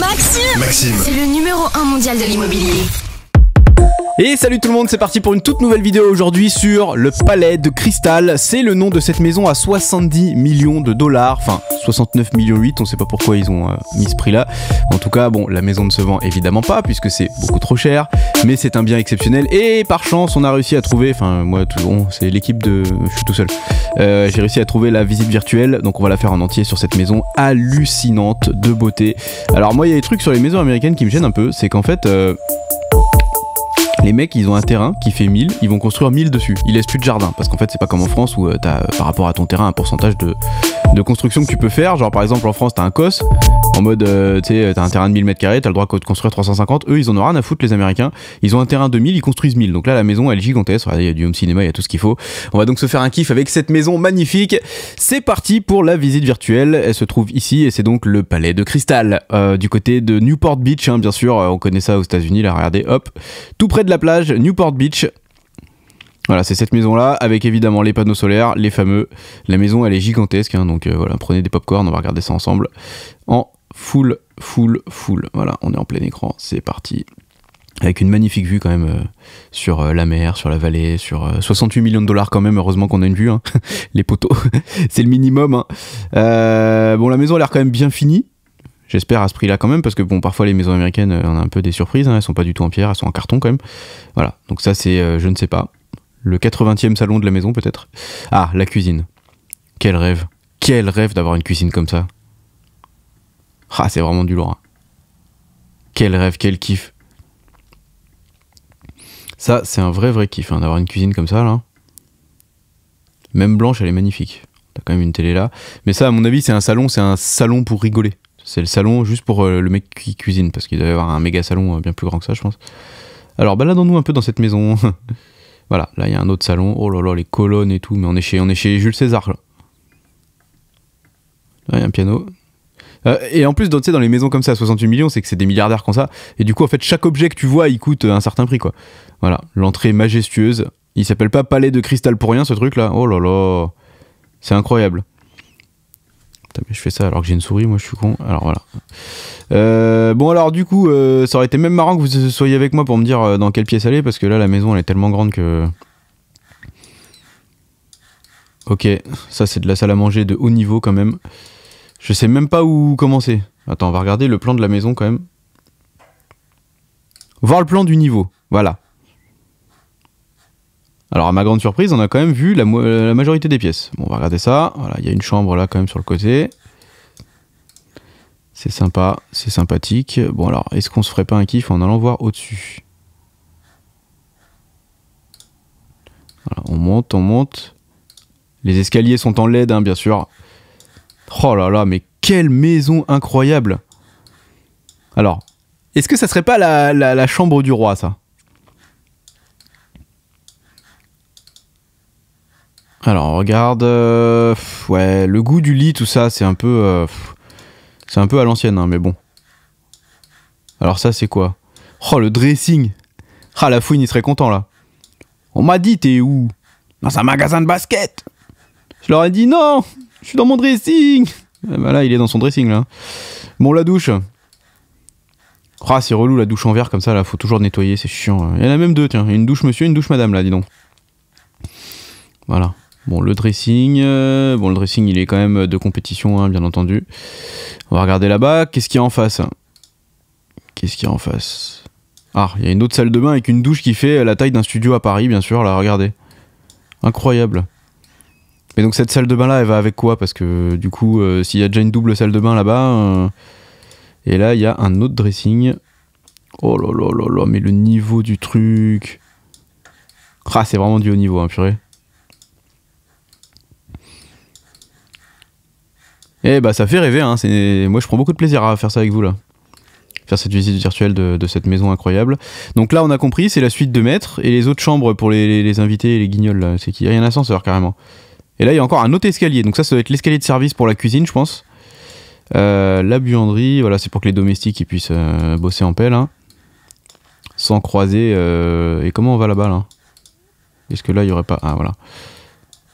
Maxime Maxime C'est le numéro 1 mondial de l'immobilier. Et salut tout le monde, c'est parti pour une toute nouvelle vidéo aujourd'hui sur le palais de cristal. C'est le nom de cette maison à 70 millions de dollars, enfin 69 millions 8, on sait pas pourquoi ils ont euh, mis ce prix là. En tout cas, bon, la maison ne se vend évidemment pas puisque c'est beaucoup trop cher, mais c'est un bien exceptionnel et par chance on a réussi à trouver, enfin moi tout, bon, c'est l'équipe de... je suis tout seul. Euh, j'ai réussi à trouver la visite virtuelle, donc on va la faire en entier sur cette maison hallucinante de beauté. Alors moi il y a des trucs sur les maisons américaines qui me gênent un peu, c'est qu'en fait... Euh, les mecs, ils ont un terrain qui fait 1000, ils vont construire 1000 dessus. Ils laissent plus de jardin parce qu'en fait, c'est pas comme en France où euh, t'as, par rapport à ton terrain un pourcentage de, construction que tu peux faire. Genre par exemple en France, t'as un COS, en mode, euh, tu sais, euh, t'as un terrain de 1000 mètres carrés, t'as le droit de construire 350. Eux, ils en ont rien à foutre, les Américains. Ils ont un terrain de 1000, ils construisent 1000. Donc là, la maison, elle est gigantesque. Il y a du home cinéma, il y a tout ce qu'il faut. On va donc se faire un kiff avec cette maison magnifique. C'est parti pour la visite virtuelle. Elle se trouve ici et c'est donc le palais de cristal euh, du côté de Newport Beach, hein, bien sûr. On connaît ça aux États-Unis. Là, regardez, hop, tout près de la plage, Newport Beach. Voilà, c'est cette maison-là, avec évidemment les panneaux solaires, les fameux. La maison, elle est gigantesque, hein, donc voilà, prenez des popcorns, on va regarder ça ensemble en full, full, full. Voilà, on est en plein écran, c'est parti. Avec une magnifique vue quand même euh, sur euh, la mer, sur la vallée, sur 68 euh, millions de dollars quand même, heureusement qu'on a une vue, hein. les poteaux, c'est le minimum. Hein. bon, la maison a l'air quand même bien finie, j'espère à ce prix-là quand même, parce que bon, parfois les maisons américaines, on a un peu des surprises, hein. elles sont pas du tout en pierre, elles sont en carton quand même. Voilà, donc ça c'est, je ne sais pas, le 80e salon de la maison peut-être. Ah, la cuisine. Quel rêve, quel rêve d'avoir une cuisine comme ça. Ah, c'est vraiment du lourd. Hein. Quel rêve, quel kiff. Ça, c'est un vrai, vrai kiff hein, d'avoir une cuisine comme ça, là. Même blanche, elle est magnifique. T'as quand même une télé là. Mais ça, à mon avis, c'est un salon, c'est un salon pour rigoler. C'est le salon juste pour euh, le mec qui cuisine, parce qu'il doit avoir un méga salon euh, bien plus grand que ça, je pense. Alors, baladons-nous un peu dans cette maison. voilà, là, il y a un autre salon. Oh là là, les colonnes et tout, mais on est chez, on est chez Jules César, là. Là, il y a un piano. Euh, et en plus, dans, dans les maisons comme ça à 68 millions, c'est que c'est des milliardaires comme ça. Et du coup, en fait, chaque objet que tu vois, il coûte un certain prix, quoi. Voilà, l'entrée majestueuse. Il s'appelle pas Palais de Cristal pour rien, ce truc-là. Oh là là, c'est incroyable. Putain, je fais ça alors que j'ai une souris, moi je suis con. Alors voilà. Euh, bon, alors du coup, euh, ça aurait été même marrant que vous soyez avec moi pour me dire dans quelle pièce aller, parce que là, la maison, elle est tellement grande que. Ok, ça c'est de la salle à manger de haut niveau quand même. Je sais même pas où commencer. Attends, on va regarder le plan de la maison quand même. Voir le plan du niveau. Voilà. Alors à ma grande surprise, on a quand même vu la, majorité des pièces. Bon, on va regarder ça. Voilà, il y a une chambre là quand même sur le côté. C'est sympa, c'est sympathique. Bon alors, est-ce qu'on se ferait pas un kiff en allant voir au-dessus voilà, On monte, on monte. Les escaliers sont en LED, hein, bien sûr. Oh là là, mais quelle maison incroyable Alors, est-ce que ça serait pas la, chambre du roi, ça Alors, regarde. Euh, ouais, le goût du lit, tout ça, c'est un peu. Euh, c'est un peu à l'ancienne, hein, mais bon. Alors, ça, c'est quoi Oh, le dressing Ah, la fouine, il serait content, là. On m'a dit, t'es où Dans un magasin de basket Je leur ai dit non je suis dans mon dressing ah Bah là, il est dans son dressing, là. Bon, la douche. Ah, c'est relou la douche en verre comme ça, là, faut toujours nettoyer, c'est chiant. Il y en a même deux, tiens. Une douche monsieur, une douche madame, là, dis donc. Voilà. Bon, le dressing. Euh, bon, le dressing, il est quand même de compétition, hein, bien entendu. On va regarder là-bas. Qu'est-ce qu'il y a en face Qu'est-ce qu'il y a en face Ah, il y a une autre salle de bain avec une douche qui fait la taille d'un studio à Paris, bien sûr, là, regardez. Incroyable. Mais donc cette salle de bain là, elle va avec quoi Parce que du coup, euh, s'il y a déjà une double salle de bain là-bas, euh, et là il y a un autre dressing. Oh là là là là, mais le niveau du truc. Ah, c'est vraiment du haut niveau, hein, purée. Eh bah ça fait rêver, hein. moi je prends beaucoup de plaisir à faire ça avec vous là. Faire cette visite virtuelle de, cette maison incroyable. Donc là on a compris, c'est la suite de maître et les autres chambres pour les, invités et les guignols là. C'est qu'il y a un ascenseur carrément. Et là, il y a encore un autre escalier. Donc ça, ça va être l'escalier de service pour la cuisine, je pense. Euh, la buanderie, voilà, c'est pour que les domestiques ils puissent euh, bosser en paix, hein. là. Sans croiser... Euh, et comment on va là-bas, là, Est-ce que là, il y aurait pas... Ah, voilà.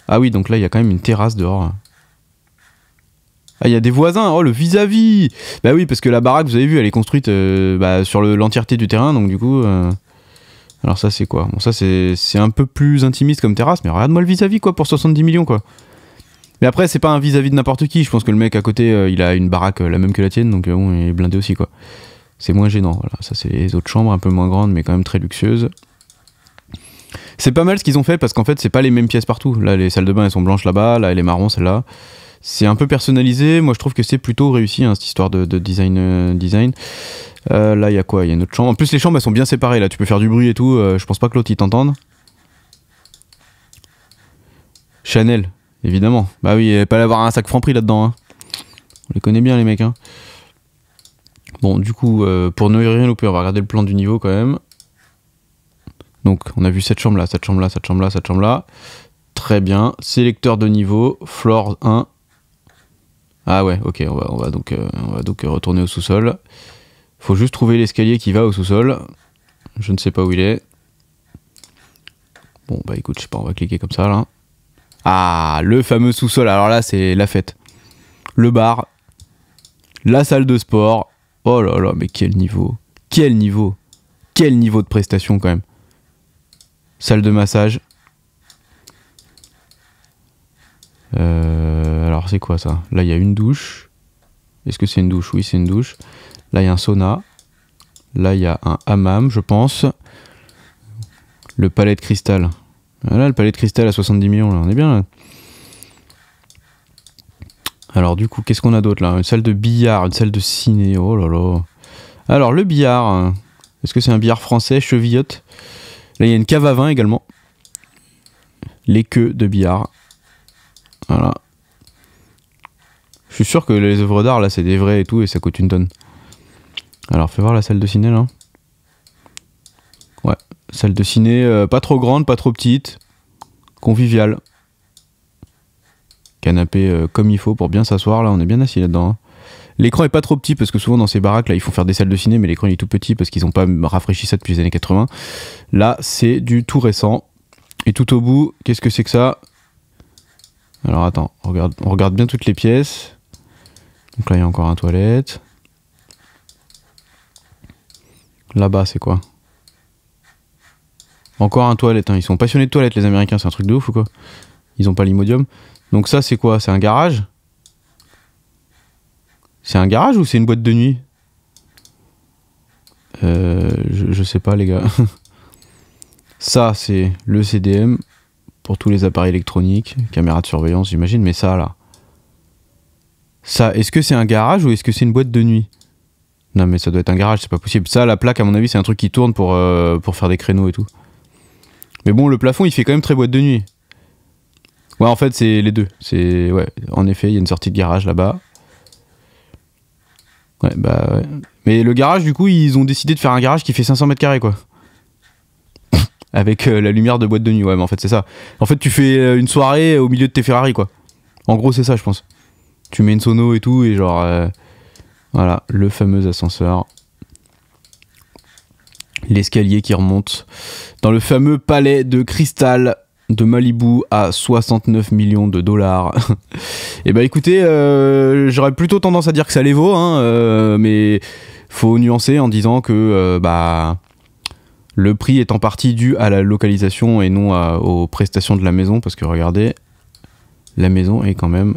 Ah oui, donc là, il y a quand même une terrasse dehors. Ah, il y a des voisins Oh, le vis-à-vis Bah oui, parce que la baraque, vous avez vu, elle est construite bah, sur l'entièreté du terrain, donc du coup... Alors ça c'est quoi Bon ça c'est un peu plus intimiste comme terrasse, mais regarde-moi le vis-à-vis quoi pour 70 millions quoi. Mais après c'est pas un vis-à-vis de n'importe qui, je pense que le mec à côté euh, il a une baraque euh, la même que la tienne, donc euh, bon il est blindé aussi quoi. C'est moins gênant, voilà, ça c'est les autres chambres un peu moins grandes mais quand même très luxueuses. C'est pas mal ce qu'ils ont fait parce qu'en fait c'est pas les mêmes pièces partout. Là les salles de bain elles sont blanches là-bas, là elle est marron celle-là. C'est un peu personnalisé, moi je trouve que c'est plutôt réussi hein, cette histoire de, design. design. Euh, là, il y a quoi Il y a une autre chambre. En plus, les chambres, elles sont bien séparées. Là, tu peux faire du bruit et tout. Euh, je pense pas que l'autre, il t'entende. Chanel, évidemment. Bah oui, il va pas avoir un sac franc-prix là-dedans. Hein. On les connaît bien, les mecs. Hein. Bon, du coup, euh, pour ne rien louper, on va regarder le plan du niveau quand même. Donc, on a vu cette chambre-là, cette chambre-là, cette chambre-là, cette chambre-là. Très bien. Sélecteur de niveau, floor 1. Ah ouais, ok, on va, on va donc, on va donc retourner au sous-sol. Faut juste trouver l'escalier qui va au sous-sol. Je ne sais pas où il est. Bon, bah écoute, je sais pas, on va cliquer comme ça là. Ah, le fameux sous-sol. Alors là, c'est la fête. Le bar, la salle de sport. Oh là là, mais quel niveau. Quel niveau. Quel niveau de prestation quand même. Salle de massage. Euh, alors c'est quoi ça Là, il y a une douche. Est-ce que c'est une douche Oui, c'est une douche. Là, il y a un sauna. Là, il y a un hammam, je pense. Le palais de cristal. Voilà, ah, le palais de cristal à 70 millions, là. On est bien, là. Alors, du coup, qu'est-ce qu'on a d'autre, là Une salle de billard, une salle de ciné. Oh là là. Alors, le billard. Est-ce que c'est un billard français Chevillotte. Là, il y a une cave à vin également. Les queues de billard. Voilà. Je suis sûr que les œuvres d'art, là, c'est des vrais et tout, et ça coûte une tonne. Alors, fais voir la salle de ciné là. Ouais, salle de ciné euh, pas trop grande, pas trop petite, conviviale. Canapé euh, comme il faut pour bien s'asseoir là, on est bien assis là-dedans. Hein. L'écran est pas trop petit parce que souvent dans ces baraques là, ils font faire des salles de ciné, mais l'écran est tout petit parce qu'ils ont pas rafraîchi ça depuis les années 80. Là, c'est du tout récent. Et tout au bout, qu'est-ce que c'est que ça Alors attends, regarde, on regarde bien toutes les pièces. Donc là, il y a encore un toilette. Là-bas, c'est quoi Encore un toilette, hein. ils sont passionnés de toilettes, les Américains, c'est un truc de ouf ou quoi Ils ont pas l'imodium. Donc ça, c'est quoi C'est un garage C'est un garage ou c'est une boîte de nuit euh, je, je sais pas, les gars. ça, c'est le CDM pour tous les appareils électroniques, caméra de surveillance, j'imagine, mais ça, là. Ça, est-ce que c'est un garage ou est-ce que c'est une boîte de nuit non, mais ça doit être un garage, c'est pas possible. Ça, la plaque, à mon avis, c'est un truc qui tourne pour, euh, pour faire des créneaux et tout. Mais bon, le plafond, il fait quand même très boîte de nuit. Ouais, en fait, c'est les deux. C'est ouais, en effet, il y a une sortie de garage là-bas. Ouais, bah ouais. Mais le garage, du coup, ils ont décidé de faire un garage qui fait 500 mètres carrés, quoi. Avec euh, la lumière de boîte de nuit, ouais, mais en fait, c'est ça. En fait, tu fais euh, une soirée au milieu de tes Ferrari, quoi. En gros, c'est ça, je pense. Tu mets une sono et tout, et genre. Voilà, le fameux ascenseur. L'escalier qui remonte dans le fameux palais de cristal de Malibu à 69 millions de dollars. Et eh bah ben, écoutez, euh, j'aurais plutôt tendance à dire que ça les vaut, hein, euh, mais faut nuancer en disant que euh, bah le prix est en partie dû à la localisation et non aux prestations de la maison, parce que regardez, la maison est quand même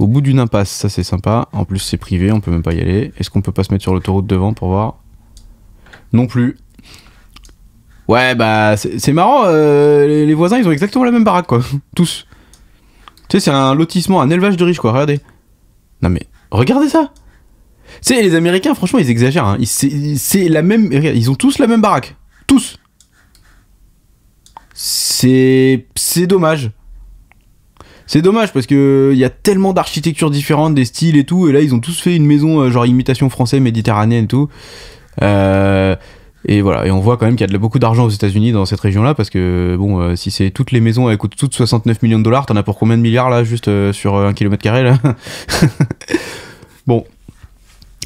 au bout d'une impasse. Ça, c'est sympa. En plus, c'est privé, on peut même pas y aller. Est-ce qu'on peut pas se mettre sur l'autoroute devant pour voir Non plus. Ouais, bah, c'est marrant. Euh, les, voisins, ils ont exactement la même baraque, quoi. Tous. Tu sais, c'est un lotissement, un élevage de riches, quoi. Regardez. Non, mais regardez ça. Tu sais, les Américains, franchement, ils exagèrent. Hein. C'est la même. Ils ont tous la même baraque. Tous. C'est. C'est dommage. C'est dommage parce que il euh, y a tellement d'architectures différentes, des styles et tout, et là ils ont tous fait une maison euh, genre imitation français méditerranéenne et tout. Euh, et voilà, et on voit quand même qu'il y a beaucoup d'argent aux États-Unis dans cette région-là, parce que bon, si c'est toutes les maisons, elles coûtent toutes 69 millions de dollars, t'en as pour combien de milliards là, juste sur un kilomètre carré là Bon,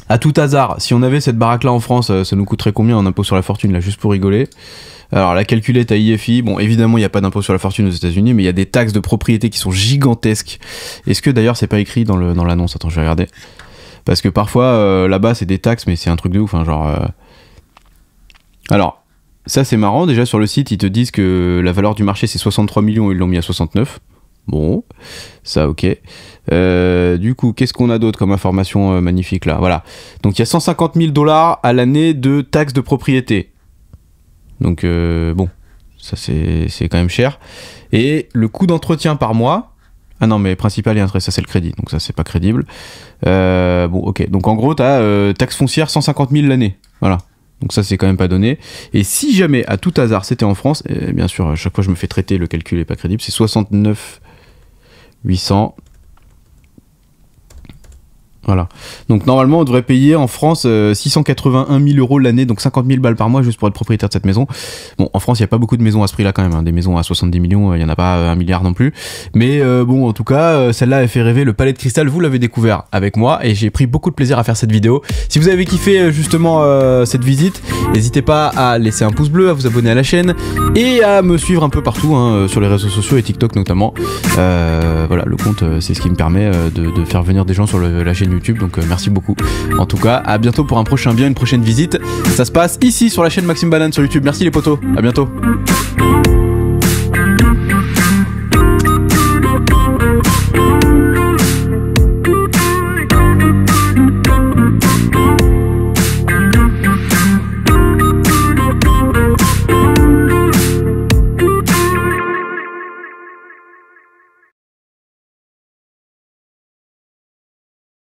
à tout hasard, si on avait cette baraque-là en France, ça nous coûterait combien en impôt sur la fortune là, juste pour rigoler alors la calculette à IFI, bon évidemment il n'y a pas d'impôt sur la fortune aux États-Unis, mais il y a des taxes de propriété qui sont gigantesques. Est-ce que d'ailleurs c'est pas écrit dans le dans l'annonce Attends, je vais regarder. Parce que parfois euh, là-bas c'est des taxes, mais c'est un truc de ouf, hein, genre. Euh. Alors ça c'est marrant. Déjà sur le site ils te disent que la valeur du marché c'est 63 millions, ils l'ont mis à 69. Bon, ça ok. Euh, du coup, qu'est-ce qu'on a d'autre comme information magnifique là Voilà. Donc il y a 150 000 dollars à l'année de taxes de propriété. Donc euh, bon, ça c'est quand même cher. Et le coût d'entretien par mois. Ah non, mais principal et intérêt, ça c'est le crédit, donc ça c'est pas crédible. Euh, bon, ok. Donc en gros, t'as euh, taxe foncière 150 000 l'année. Voilà. Donc ça c'est quand même pas donné. Et si jamais, à tout hasard, c'était en France, et eh, bien sûr, à chaque fois je me fais traiter, le calcul est pas crédible, c'est 69 800 voilà. Donc normalement, on devrait payer en France 681 euh, 000 euros l'année, donc 50 000 balles par mois juste pour être propriétaire de cette maison. Bon, en France, il n'y a pas beaucoup de maisons à ce prix-là quand même. Hein. Des maisons à 70 millions, euh, il n'y en a pas euh, un milliard non plus. Mais bon, en tout cas, celle-là a fait rêver le palais de cristal. Vous l'avez découvert avec moi et j'ai pris beaucoup de plaisir à faire cette vidéo. Si vous avez kiffé justement cette visite, n'hésitez pas à laisser un pouce bleu, à vous abonner à la chaîne et à me suivre un peu partout hein, sur les réseaux sociaux et TikTok notamment. voilà, le compte, c'est ce qui me permet de, faire venir des gens sur la chaîne YouTube. Donc euh, merci beaucoup. En tout cas, à bientôt pour un prochain bien, une prochaine visite. Ça se passe ici sur la chaîne Maxime Banane sur YouTube. Merci les potos. À bientôt.